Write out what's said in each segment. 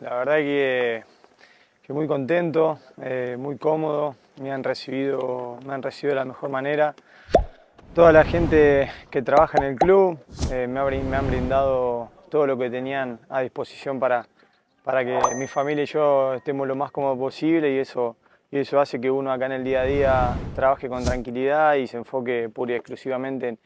La verdad que, que muy contento, eh, muy cómodo, me han, recibido, me han recibido de la mejor manera. Toda la gente que trabaja en el club eh, me, han brindado todo lo que tenían a disposición para, para que mi familia y yo estemos lo más cómodos posible y eso, y eso hace que uno acá en el día a día trabaje con tranquilidad y se enfoque pura y exclusivamente en,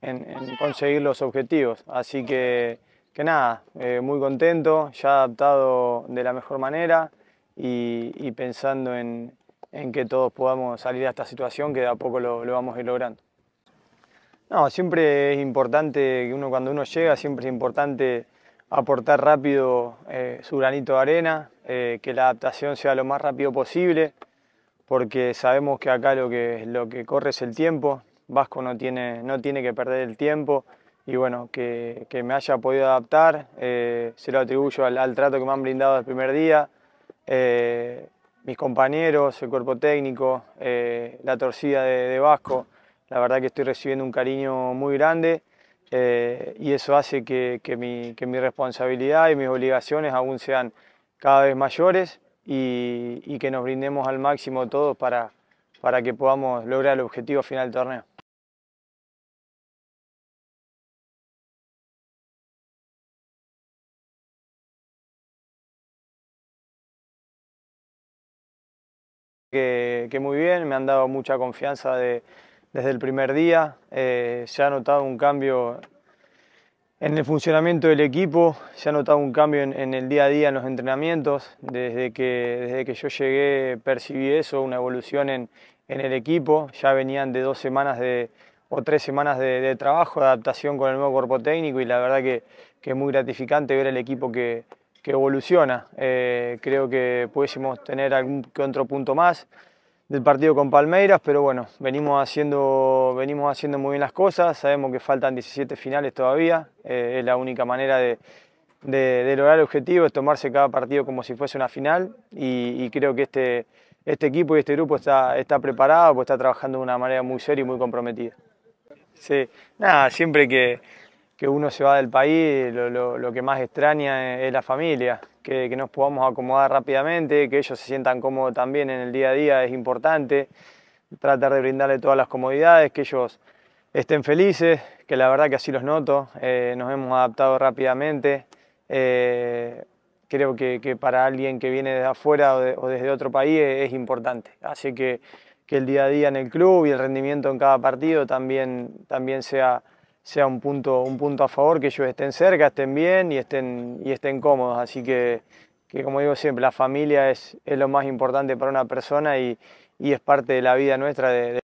en, en conseguir los objetivos. Así que que nada, eh, muy contento, ya adaptado de la mejor manera y, pensando en, en, que todos podamos salir de esta situación que de a poco lo, lo, vamos a ir logrando. No, siempre es importante que uno cuando uno llega, siempre es importante aportar rápido eh, su granito de arena, eh, que la adaptación sea lo más rápido posible, porque sabemos que acá lo que, lo que corre es el tiempo, Vasco no tiene, no tiene que perder el tiempo, y bueno, que, que, me haya podido adaptar, eh, se lo atribuyo al, trato que me han brindado el primer día, eh, mis compañeros, el cuerpo técnico, eh, la torcida de, Vasco, la verdad que estoy recibiendo un cariño muy grande y eso hace que, que, mi, responsabilidad y mis obligaciones aún sean cada vez mayores y, y que nos brindemos al máximo todos para, para que podamos lograr el objetivo final del torneo. Que, muy bien, me han dado mucha confianza desde el primer día, eh, se ha notado un cambio en el funcionamiento del equipo, se ha notado un cambio en, el día a día en los entrenamientos, desde que, desde que yo llegué percibí eso, una evolución en, el equipo, ya venían de dos semanas de, o tres semanas de, trabajo, de adaptación con el nuevo cuerpo técnico y la verdad que, que es muy gratificante ver el equipo que, que evoluciona. Eh, creo que pudiésemos tener algún otro punto más del partido con Palmeiras, pero bueno, venimos haciendo, venimos haciendo muy bien las cosas, sabemos que faltan 17 finales todavía, eh, es la única manera de, lograr el objetivo, es tomarse cada partido como si fuese una final y, creo que este, este equipo y este grupo está, está preparado, pues está trabajando de una manera muy seria y muy comprometida. Sí, nada, siempre que que uno se va del país, lo, que más extraña es, la familia, que, nos podamos acomodar rápidamente, que ellos se sientan cómodos también en el día a día es importante, tratar de brindarle todas las comodidades, que ellos estén felices, que la verdad que así los noto, eh, nos hemos adaptado rápidamente. Eh, creo que, para alguien que viene desde afuera o, desde otro país es, es importante. Así que, que el día a día en el club y el rendimiento en cada partido también, también sea sea un punto, un punto a favor, que ellos estén cerca, estén bien y estén, y estén cómodos. Así que, que como digo siempre, la familia es, es, lo más importante para una persona y, es parte de la vida nuestra.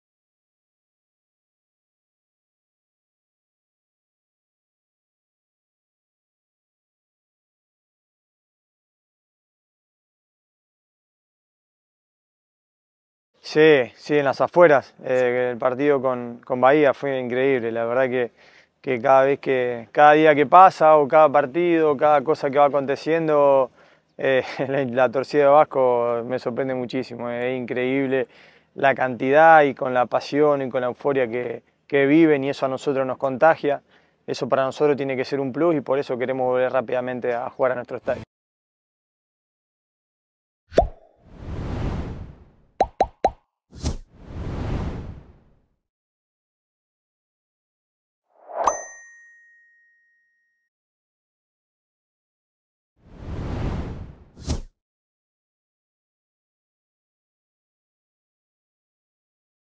Sí, sí, en las afueras. Eh, el partido con, Bahía fue increíble. La verdad que, que, cada vez que, cada día que pasa o cada partido, cada cosa que va aconteciendo, eh, la, torcida de Vasco me sorprende muchísimo. Es increíble la cantidad y con la pasión y con la euforia que, que viven y eso a nosotros nos contagia. Eso para nosotros tiene que ser un plus y por eso queremos volver rápidamente a jugar a nuestro estadio.